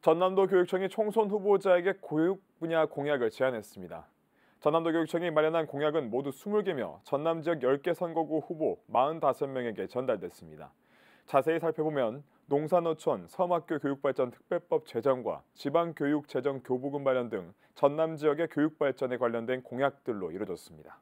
전남도 교육청이 총선 후보자에게 교육 분야 공약을 제안했습니다. 전남도 교육청이 마련한 공약은 모두 20개며 전남 지역 10개 선거구 후보 45명에게 전달됐습니다. 자세히 살펴보면 농산어촌, 섬학교 교육발전 특별법 제정과 지방교육재정 교부금 마련 등 전남 지역의 교육발전에 관련된 공약들로 이루어졌습니다.